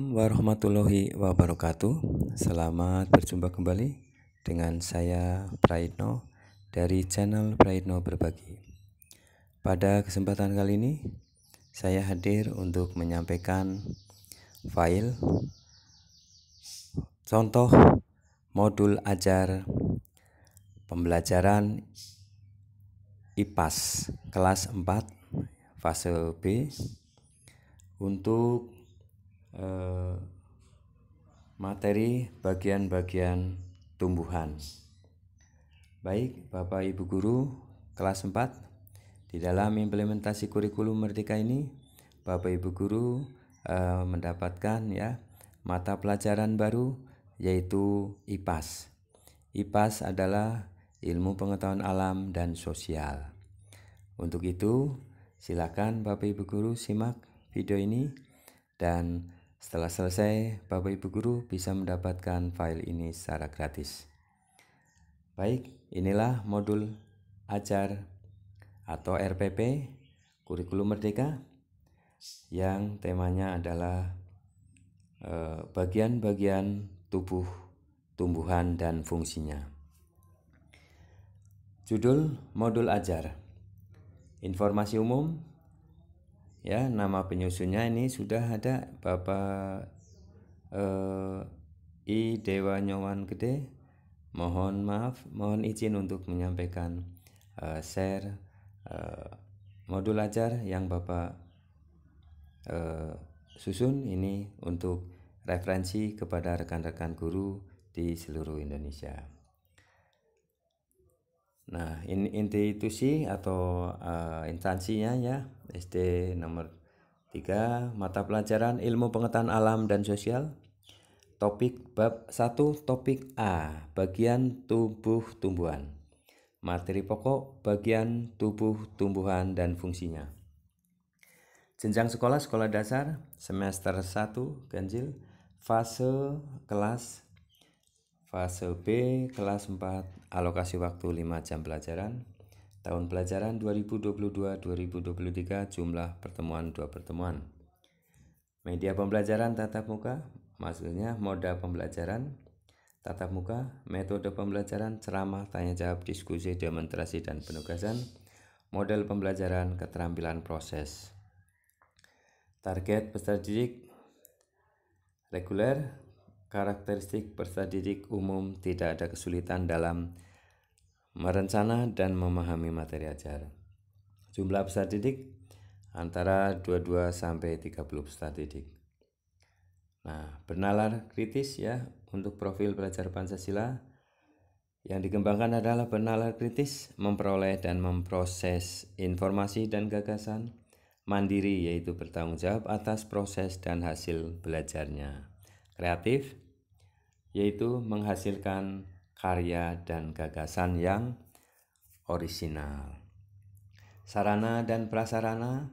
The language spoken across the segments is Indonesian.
warahmatullahi wabarakatuh Selamat berjumpa kembali dengan saya Praitno dari channel Praitno Berbagi Pada kesempatan kali ini saya hadir untuk menyampaikan file contoh modul ajar pembelajaran IPAS kelas 4 fase B untuk Eh, materi bagian-bagian tumbuhan. Baik, Bapak Ibu guru kelas 4 di dalam implementasi kurikulum Merdeka ini Bapak Ibu guru eh, mendapatkan ya mata pelajaran baru yaitu IPAS. IPAS adalah ilmu pengetahuan alam dan sosial. Untuk itu, silakan Bapak Ibu guru simak video ini dan setelah selesai, Bapak Ibu guru bisa mendapatkan file ini secara gratis. Baik, inilah modul ajar atau RPP Kurikulum Merdeka yang temanya adalah eh, bagian-bagian eh, tubuh tumbuhan dan fungsinya. Judul modul ajar Informasi umum ya nama penyusunnya ini sudah ada Bapak eh, I Dewa Nyowan Gede mohon maaf mohon izin untuk menyampaikan eh, share eh, modul ajar yang Bapak eh, susun ini untuk referensi kepada rekan-rekan guru di seluruh Indonesia. Nah, in, institusi atau uh, instansinya ya SD nomor 3 mata pelajaran ilmu pengetahuan alam dan sosial topik bab 1 topik A bagian tubuh tumbuhan materi pokok bagian tubuh tumbuhan dan fungsinya jenjang sekolah sekolah dasar semester 1 ganjil fase kelas Fase B kelas 4 alokasi waktu 5 jam pelajaran. Tahun pelajaran 2022-2023 jumlah pertemuan 2 pertemuan. Media pembelajaran tatap muka, maksudnya moda pembelajaran tatap muka, metode pembelajaran, ceramah, tanya jawab, diskusi, demonstrasi dan penugasan, model pembelajaran, keterampilan proses. Target peserta didik reguler karakteristik peserta didik umum tidak ada kesulitan dalam merencana dan memahami materi ajar. Jumlah peserta didik antara 22 sampai 30 peserta didik. Nah, bernalar kritis ya untuk profil belajar Pancasila yang dikembangkan adalah bernalar kritis, memperoleh dan memproses informasi dan gagasan, mandiri yaitu bertanggung jawab atas proses dan hasil belajarnya kreatif, yaitu menghasilkan karya dan gagasan yang orisinal. Sarana dan prasarana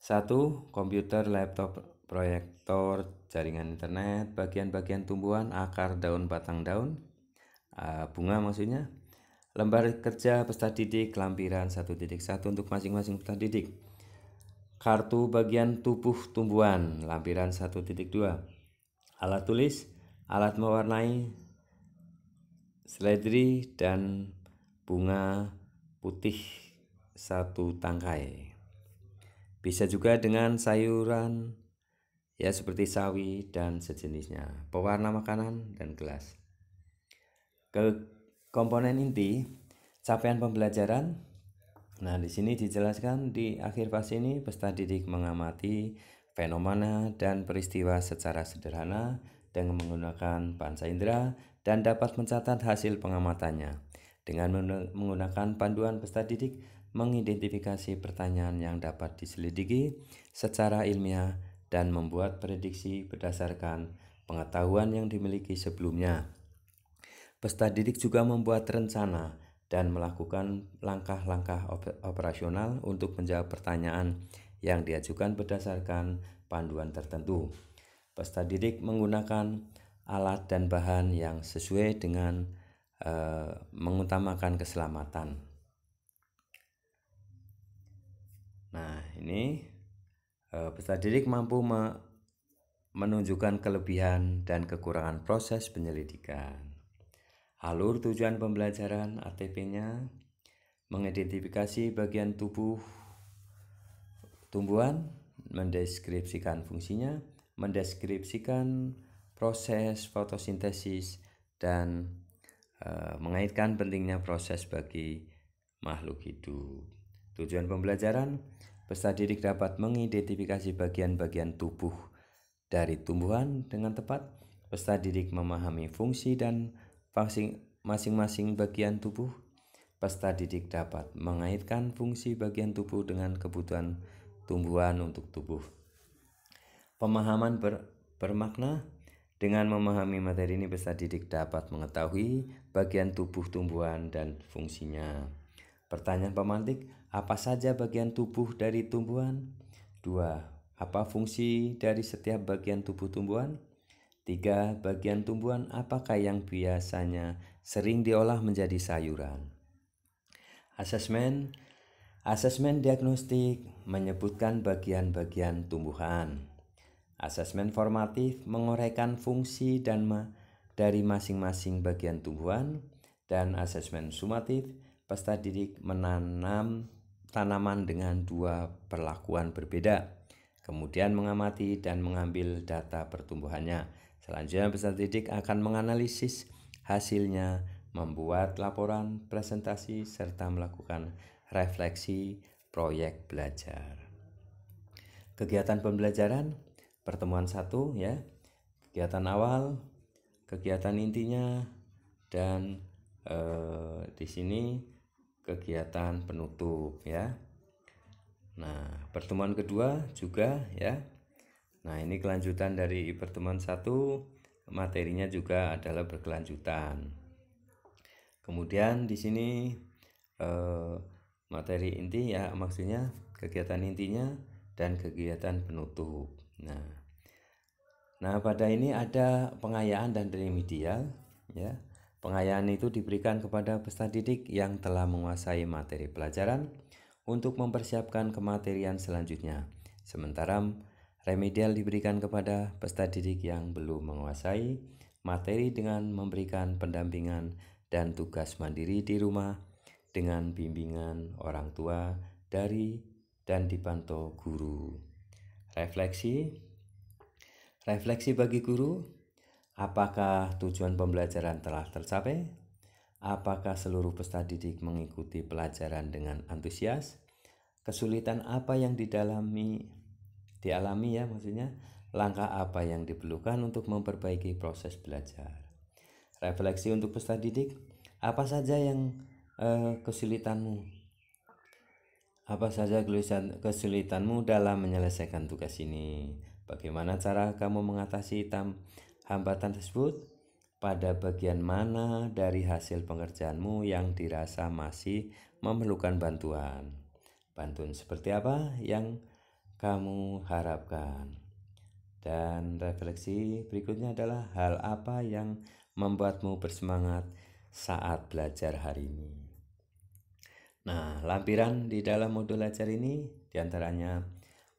satu, Komputer, laptop, proyektor, jaringan internet, bagian-bagian tumbuhan, akar, daun, batang daun, ah, bunga maksudnya, lembar kerja peserta didik, lampiran 1.1 untuk masing-masing peserta didik, kartu bagian tubuh tumbuhan, lampiran dua alat tulis, alat mewarnai, seledri, dan bunga putih satu tangkai. Bisa juga dengan sayuran ya seperti sawi dan sejenisnya, pewarna makanan dan gelas. Ke komponen inti capaian pembelajaran Nah, di sini dijelaskan di akhir fase ini peserta didik mengamati fenomena dan peristiwa secara sederhana dengan menggunakan panca indera dan dapat mencatat hasil pengamatannya. Dengan menggunakan panduan peserta didik, mengidentifikasi pertanyaan yang dapat diselidiki secara ilmiah dan membuat prediksi berdasarkan pengetahuan yang dimiliki sebelumnya. Peserta didik juga membuat rencana dan melakukan langkah-langkah operasional untuk menjawab pertanyaan yang diajukan berdasarkan panduan tertentu. Peserta didik menggunakan alat dan bahan yang sesuai dengan e, mengutamakan keselamatan. Nah, ini e, peserta didik mampu me, menunjukkan kelebihan dan kekurangan proses penyelidikan. Alur tujuan pembelajaran ATP-nya mengidentifikasi bagian tubuh Tumbuhan mendeskripsikan fungsinya, mendeskripsikan proses fotosintesis dan e, mengaitkan pentingnya proses bagi makhluk hidup. Tujuan pembelajaran, peserta didik dapat mengidentifikasi bagian-bagian tubuh dari tumbuhan dengan tepat. Peserta didik memahami fungsi dan masing-masing bagian tubuh. Peserta didik dapat mengaitkan fungsi bagian tubuh dengan kebutuhan tumbuhan untuk tubuh. Pemahaman ber, bermakna dengan memahami materi ini peserta didik dapat mengetahui bagian tubuh tumbuhan dan fungsinya. Pertanyaan pemantik, apa saja bagian tubuh dari tumbuhan? 2. Apa fungsi dari setiap bagian tubuh tumbuhan? 3. Bagian tumbuhan apakah yang biasanya sering diolah menjadi sayuran? Asesmen Asesmen diagnostik menyebutkan bagian-bagian tumbuhan. Asesmen formatif menguraikan fungsi dan ma dari masing-masing bagian tumbuhan dan asesmen sumatif peserta didik menanam tanaman dengan dua perlakuan berbeda. Kemudian mengamati dan mengambil data pertumbuhannya. Selanjutnya peserta didik akan menganalisis hasilnya, membuat laporan, presentasi serta melakukan refleksi, proyek belajar. Kegiatan pembelajaran, pertemuan satu ya, kegiatan awal, kegiatan intinya, dan eh, di sini kegiatan penutup ya. Nah, pertemuan kedua juga ya. Nah, ini kelanjutan dari pertemuan satu, materinya juga adalah berkelanjutan. Kemudian di sini eh, materi inti ya maksudnya kegiatan intinya dan kegiatan penutup. Nah, nah pada ini ada pengayaan dan remedial ya. Pengayaan itu diberikan kepada peserta didik yang telah menguasai materi pelajaran untuk mempersiapkan kematerian selanjutnya. Sementara remedial diberikan kepada peserta didik yang belum menguasai materi dengan memberikan pendampingan dan tugas mandiri di rumah dengan bimbingan orang tua dari dan dipantau guru. Refleksi Refleksi bagi guru, apakah tujuan pembelajaran telah tercapai? Apakah seluruh peserta didik mengikuti pelajaran dengan antusias? Kesulitan apa yang didalami dialami ya maksudnya? Langkah apa yang diperlukan untuk memperbaiki proses belajar? Refleksi untuk peserta didik, apa saja yang eh, kesulitanmu apa saja kesulitanmu dalam menyelesaikan tugas ini bagaimana cara kamu mengatasi tam hambatan tersebut pada bagian mana dari hasil pengerjaanmu yang dirasa masih memerlukan bantuan bantuan seperti apa yang kamu harapkan dan refleksi berikutnya adalah hal apa yang membuatmu bersemangat saat belajar hari ini. Nah, lampiran di dalam modul ajar ini diantaranya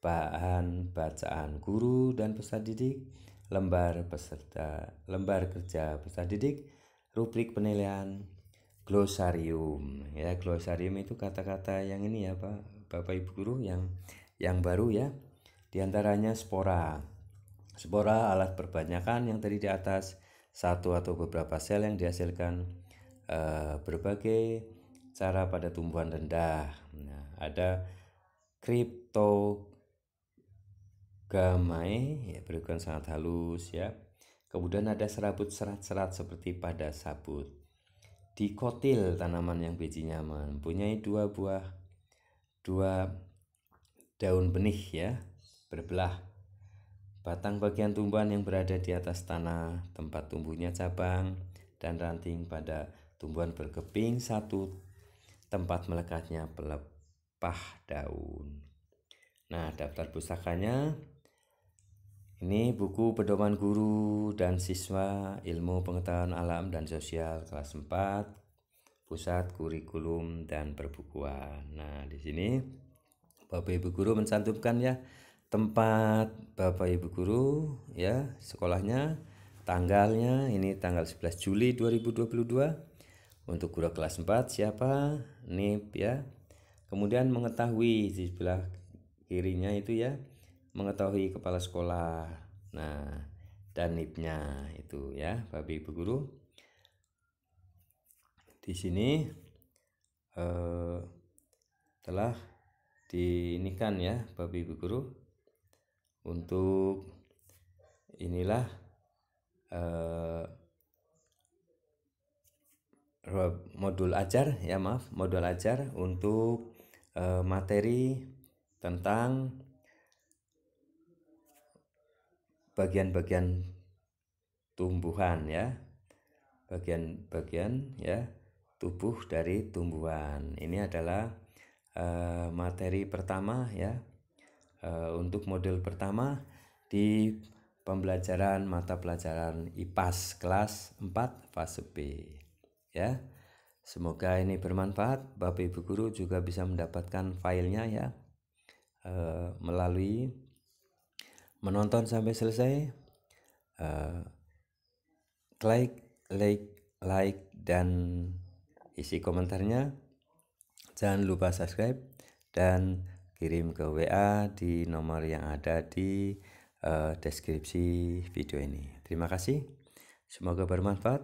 bahan bacaan guru dan peserta didik, lembar peserta, lembar kerja peserta didik, rubrik penilaian, glosarium. Ya, glosarium itu kata-kata yang ini ya, Pak, Bapak Ibu guru yang yang baru ya. Di antaranya spora. Spora alat perbanyakan yang tadi di atas satu atau beberapa sel yang dihasilkan eh, berbagai cara pada tumbuhan rendah. Nah, ada kriptogamae ya berukuran sangat halus ya. Kemudian ada serabut serat-serat seperti pada sabut. Dikotil tanaman yang bijinya mempunyai dua buah dua daun benih ya berbelah batang bagian tumbuhan yang berada di atas tanah, tempat tumbuhnya cabang, dan ranting pada tumbuhan berkeping satu tempat melekatnya pelepah daun. Nah, daftar pusakanya ini buku pedoman guru dan siswa ilmu pengetahuan alam dan sosial kelas 4 pusat kurikulum dan perbukuan. Nah, di sini Bapak Ibu guru mencantumkan ya tempat Bapak Ibu guru ya sekolahnya tanggalnya ini tanggal 11 Juli 2022 untuk guru kelas 4 siapa? Nip ya. Kemudian mengetahui di sebelah kirinya itu ya mengetahui kepala sekolah. Nah, dan nipnya itu ya, babi Ibu guru. Di sini eh, telah dinikan ya babi Ibu guru untuk inilah eh, modul ajar ya maaf modul ajar untuk uh, materi tentang bagian-bagian tumbuhan ya bagian-bagian ya tubuh dari tumbuhan ini adalah uh, materi pertama ya uh, untuk modul pertama di pembelajaran mata pelajaran IPAS kelas 4 fase B ya semoga ini bermanfaat Bapak Ibu guru juga bisa mendapatkan filenya ya e, melalui menonton sampai selesai e, eh, like like like dan isi komentarnya jangan lupa subscribe dan kirim ke WA di nomor yang ada di uh, deskripsi video ini. Terima kasih, semoga bermanfaat.